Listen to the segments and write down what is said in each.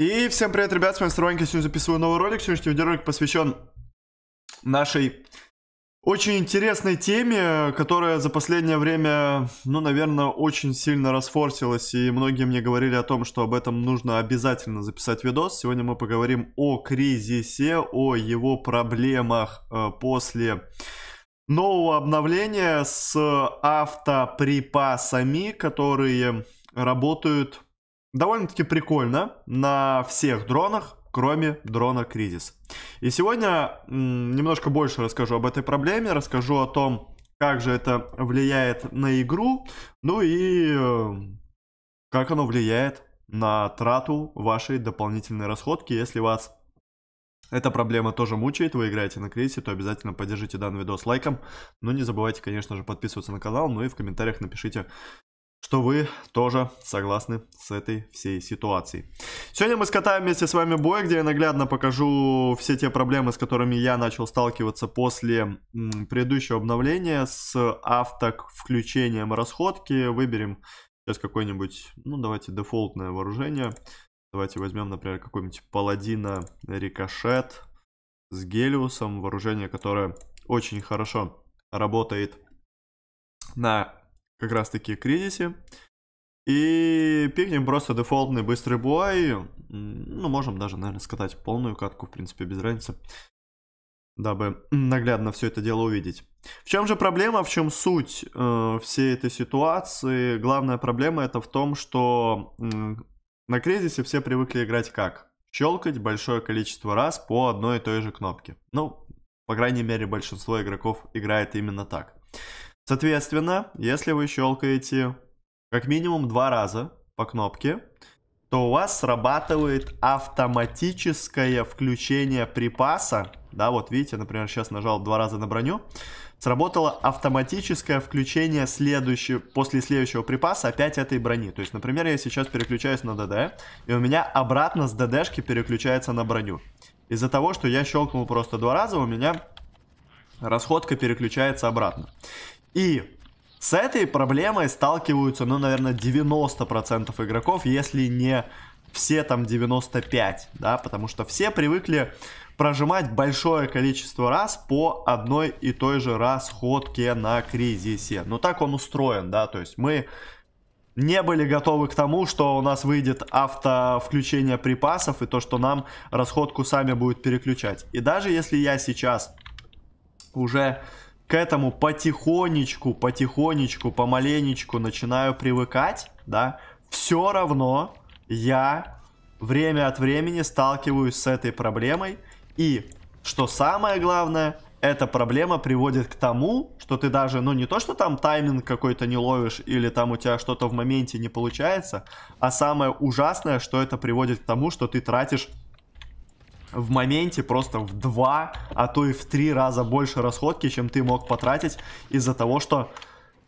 И всем привет, ребят, с вами Сторонки, сегодня записываю новый ролик. Сегодняшний видеоролик посвящен нашей очень интересной теме, которая за последнее время, ну, наверное, очень сильно расфорсилась. И многие мне говорили о том, что об этом нужно обязательно записать видос. Сегодня мы поговорим о кризисе, о его проблемах э, после нового обновления с автоприпасами, которые работают довольно-таки прикольно на всех дронах, кроме дрона Кризис. И сегодня немножко больше расскажу об этой проблеме, расскажу о том, как же это влияет на игру, ну и э, как оно влияет на трату вашей дополнительной расходки, если вас эта проблема тоже мучает, вы играете на кризисе, то обязательно поддержите данный видос лайком. Но ну, не забывайте, конечно же, подписываться на канал, ну и в комментариях напишите, что вы тоже согласны с этой всей ситуацией. Сегодня мы скатаем вместе с вами бой, где я наглядно покажу все те проблемы, с которыми я начал сталкиваться после предыдущего обновления с авток включением расходки. Выберем сейчас какое-нибудь, ну давайте дефолтное вооружение. Давайте возьмем, например, какой-нибудь паладина рикошет с гелиусом. Вооружение, которое очень хорошо работает на как раз-таки кризисе. И пикнем просто дефолтный быстрый буай. Ну, можем даже, наверное, сказать полную катку, в принципе, без разницы. Дабы наглядно все это дело увидеть. В чем же проблема, в чем суть э, всей этой ситуации? Главная проблема это в том, что э, на кризисе все привыкли играть как? Щелкать большое количество раз по одной и той же кнопке. Ну, по крайней мере, большинство игроков играет именно так. Соответственно, если вы щелкаете как минимум два раза по кнопке, то у вас срабатывает автоматическое включение припаса. Да, вот видите, например, сейчас нажал два раза на броню. Сработало автоматическое включение следующего, после следующего припаса опять этой брони. То есть, например, я сейчас переключаюсь на ДД, и у меня обратно с ДДшки переключается на броню. Из-за того, что я щелкнул просто два раза, у меня расходка переключается обратно. И с этой проблемой сталкиваются, ну, наверное, 90% игроков, если не все там 95, да, потому что все привыкли прожимать большое количество раз по одной и той же расходке на кризисе. Ну, так он устроен, да, то есть мы не были готовы к тому, что у нас выйдет авто включение припасов и то, что нам расходку сами будет переключать. И даже если я сейчас уже к этому потихонечку, потихонечку, помаленечку начинаю привыкать, да, все равно я время от времени сталкиваюсь с этой проблемой. И, что самое главное, эта проблема приводит к тому, что ты даже, ну не то, что там тайминг какой-то не ловишь или там у тебя что-то в моменте не получается, а самое ужасное, что это приводит к тому, что ты тратишь в моменте просто в два, а то и в три раза больше расходки, чем ты мог потратить из-за того, что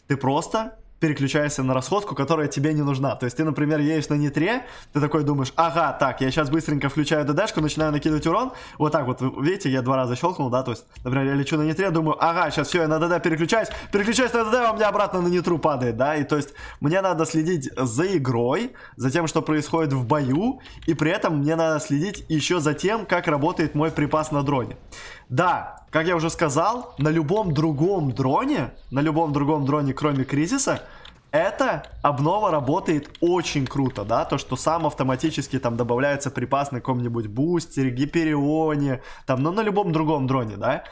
ты просто переключаешься на расходку, которая тебе не нужна. То есть ты, например, едешь на нитре, ты такой думаешь, ага, так, я сейчас быстренько включаю ДДшку, начинаю накидывать урон, вот так вот, видите, я два раза щелкнул, да, то есть, например, я лечу на нитре, думаю, ага, сейчас все, я на ДД переключаюсь, переключаюсь на ДД, а у меня обратно на нитру падает, да, и то есть мне надо следить за игрой, за тем, что происходит в бою, и при этом мне надо следить еще за тем, как работает мой припас на дроне. Да, как я уже сказал, на любом другом дроне, на любом другом дроне, кроме Кризиса, эта обнова работает очень круто, да, то, что сам автоматически там добавляется припас на каком-нибудь бустере, гиперионе, там, ну, на любом другом дроне, да.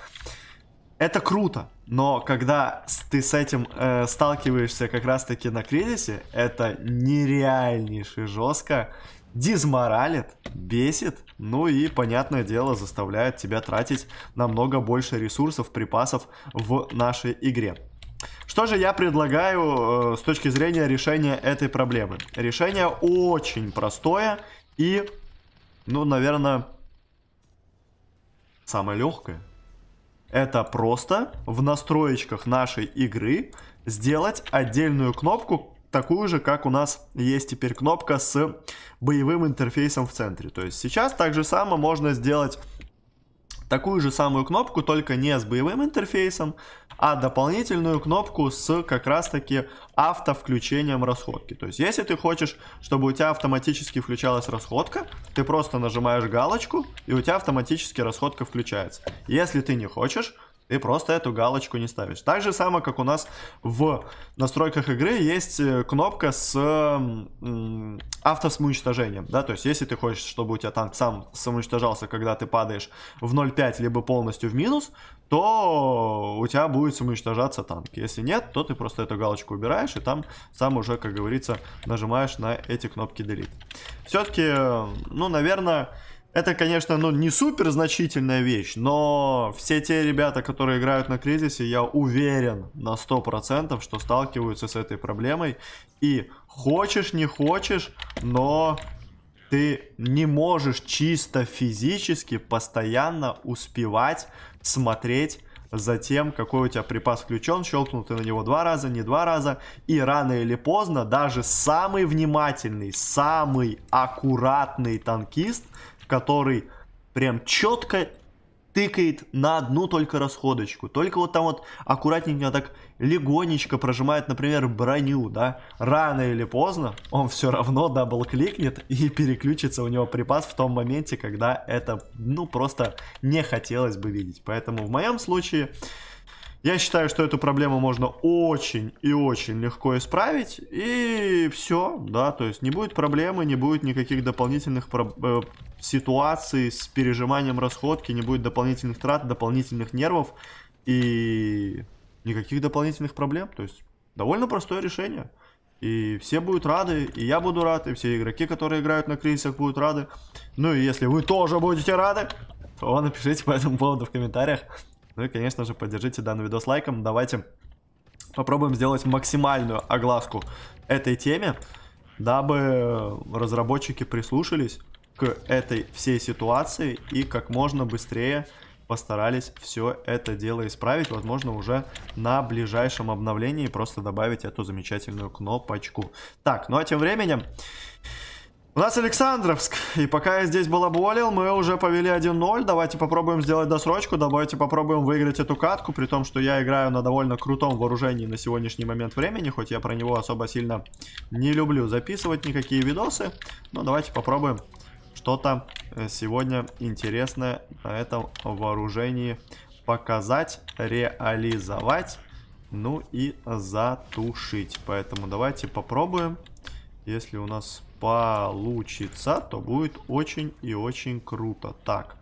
Это круто, но когда ты с этим э, сталкиваешься как раз-таки на кризисе, это нереальнейше жестко дизморалит, бесит, ну и, понятное дело, заставляет тебя тратить намного больше ресурсов, припасов в нашей игре. Что же я предлагаю э, с точки зрения решения этой проблемы? Решение очень простое и, ну, наверное, самое легкое. Это просто в настроечках нашей игры сделать отдельную кнопку, такую же, как у нас есть теперь кнопка с боевым интерфейсом в центре. То есть сейчас так же само можно сделать такую же самую кнопку, только не с боевым интерфейсом, а дополнительную кнопку с как раз таки автовключением расходки. То есть если ты хочешь, чтобы у тебя автоматически включалась расходка, ты просто нажимаешь галочку и у тебя автоматически расходка включается. Если ты не хочешь, ты просто эту галочку не ставишь. Так же самое, как у нас в настройках игры есть э, кнопка с авто автосамоуничтожением, да, то есть если ты хочешь, чтобы у тебя танк сам самоуничтожался, когда ты падаешь в 0,5, либо полностью в минус, то у тебя будет самоуничтожаться танк. Если нет, то ты просто эту галочку убираешь и там сам уже, как говорится, нажимаешь на эти кнопки Delete. Все-таки, э, ну, наверное, это, конечно, ну, не супер значительная вещь, но все те ребята, которые играют на кризисе, я уверен на 100%, что сталкиваются с этой проблемой. И хочешь, не хочешь, но ты не можешь чисто физически постоянно успевать смотреть затем, какой у тебя припас включен, щелкнул ты на него два раза, не два раза, и рано или поздно даже самый внимательный, самый аккуратный танкист который прям четко тыкает на одну только расходочку. Только вот там вот аккуратненько так легонечко прожимает, например, броню, да. Рано или поздно он все равно дабл-кликнет и переключится у него припас в том моменте, когда это, ну, просто не хотелось бы видеть. Поэтому в моем случае я считаю, что эту проблему можно очень и очень легко исправить. И все, да, то есть не будет проблемы, не будет никаких дополнительных про- э, ситуаций с пережиманием расходки, не будет дополнительных трат, дополнительных нервов и никаких дополнительных проблем. То есть довольно простое решение. И все будут рады, и я буду рад, и все игроки, которые играют на кризисах, будут рады. Ну и если вы тоже будете рады, то напишите по этому поводу в комментариях. Ну и, конечно же, поддержите данный видос лайком. Давайте попробуем сделать максимальную огласку этой теме, дабы разработчики прислушались к этой всей ситуации и как можно быстрее постарались все это дело исправить, возможно, уже на ближайшем обновлении просто добавить эту замечательную кнопочку. Так, ну а тем временем... У нас Александровск, и пока я здесь был балаболил, мы уже повели 1-0. Давайте попробуем сделать досрочку, давайте попробуем выиграть эту катку, при том, что я играю на довольно крутом вооружении на сегодняшний момент времени, хоть я про него особо сильно не люблю записывать никакие видосы. Но давайте попробуем что-то э, сегодня интересное на этом вооружении показать, реализовать, ну и затушить. Поэтому давайте попробуем, если у нас получится, то будет очень и очень круто. Так,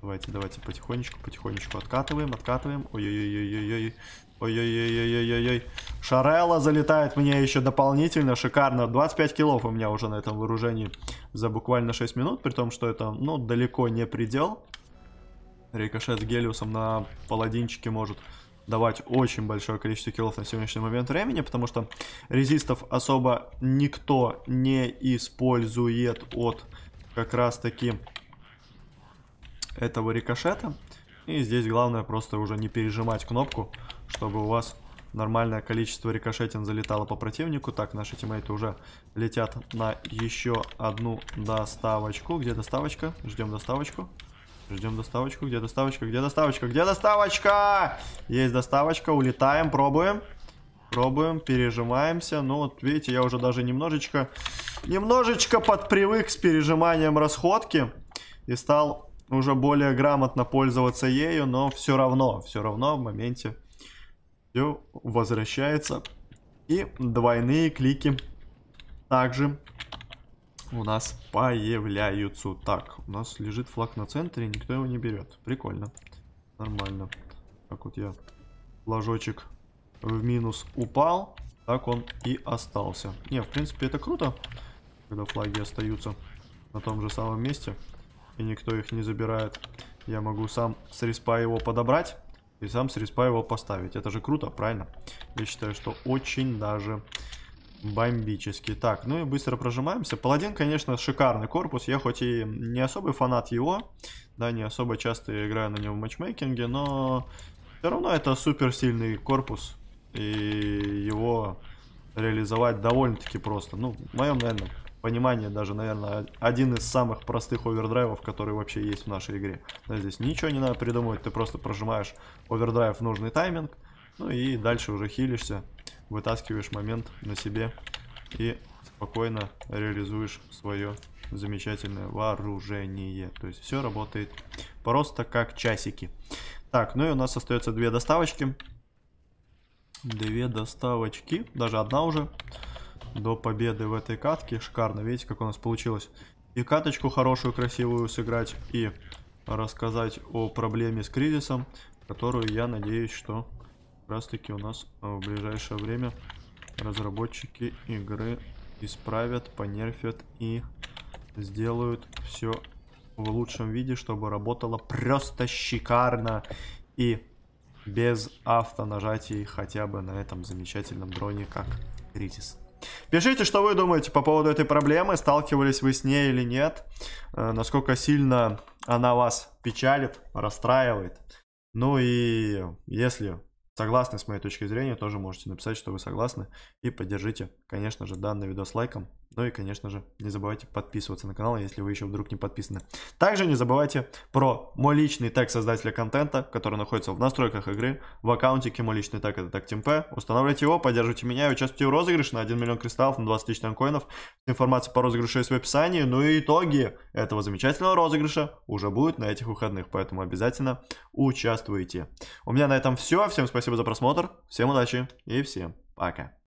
давайте, давайте потихонечку, потихонечку откатываем, откатываем. Ой-ой-ой-ой-ой. Ой-ой-ой-ой-ой-ой. Шарелла залетает мне еще дополнительно. Шикарно. 25 килов у меня уже на этом вооружении за буквально 6 минут. При том, что это, ну, далеко не предел. Рикошет с Гелиусом на паладинчике может давать очень большое количество киллов на сегодняшний момент времени, потому что резистов особо никто не использует от как раз таки этого рикошета. И здесь главное просто уже не пережимать кнопку, чтобы у вас нормальное количество рикошетин залетало по противнику. Так, наши тиммейты уже летят на еще одну доставочку. Где доставочка? Ждем доставочку. Ждем доставочку. Где доставочка? Где доставочка? Где доставочка? Есть доставочка. Улетаем, пробуем. Пробуем, пережимаемся. Ну вот видите, я уже даже немножечко, немножечко подпривык с пережиманием расходки. И стал уже более грамотно пользоваться ею, но все равно, все равно в моменте все возвращается. И двойные клики также у нас появляются. Так, у нас лежит флаг на центре, никто его не берет. Прикольно. Нормально. Так вот я флажочек в минус упал, так он и остался. Не, в принципе, это круто, когда флаги остаются на том же самом месте, и никто их не забирает. Я могу сам с респа его подобрать и сам с респа его поставить. Это же круто, правильно? Я считаю, что очень даже Бомбически. Так, ну и быстро прожимаемся. Паладин, конечно, шикарный корпус. Я хоть и не особый фанат его, да, не особо часто играю на нем в матчмейкинге, но все равно это супер сильный корпус. И его реализовать довольно-таки просто. Ну, в моем, наверное, понимании даже, наверное, один из самых простых овердрайвов, которые вообще есть в нашей игре. Да, здесь ничего не надо придумывать, ты просто прожимаешь овердрайв в нужный тайминг, ну и дальше уже хилишься вытаскиваешь момент на себе и спокойно реализуешь свое замечательное вооружение. То есть все работает просто как часики. Так, ну и у нас остается две доставочки. Две доставочки, даже одна уже. До победы в этой катке. Шикарно, видите, как у нас получилось. И каточку хорошую, красивую сыграть. И рассказать о проблеме с кризисом, которую я надеюсь, что раз таки у нас э, в ближайшее время разработчики игры исправят, понерфят и сделают все в лучшем виде, чтобы работало просто шикарно и без автонажатий хотя бы на этом замечательном дроне, как Критис. Пишите, что вы думаете по поводу этой проблемы, сталкивались вы с ней или нет, э, насколько сильно она вас печалит, расстраивает. Ну и если согласны с моей точки зрения, тоже можете написать, что вы согласны. И поддержите, конечно же, данный видос лайком. Ну и, конечно же, не забывайте подписываться на канал, если вы еще вдруг не подписаны. Также не забывайте про мой личный тег создателя контента, который находится в настройках игры, в аккаунтике мой личный тег, это тег ТимП. Устанавливайте его, поддерживайте меня и участвуйте в розыгрыше на 1 миллион кристаллов, на 20 тысяч танкоинов. Информация по розыгрышу есть в описании, ну и итоги этого замечательного розыгрыша уже будут на этих выходных, поэтому обязательно участвуйте. У меня на этом все, всем спасибо за просмотр, всем удачи и всем пока.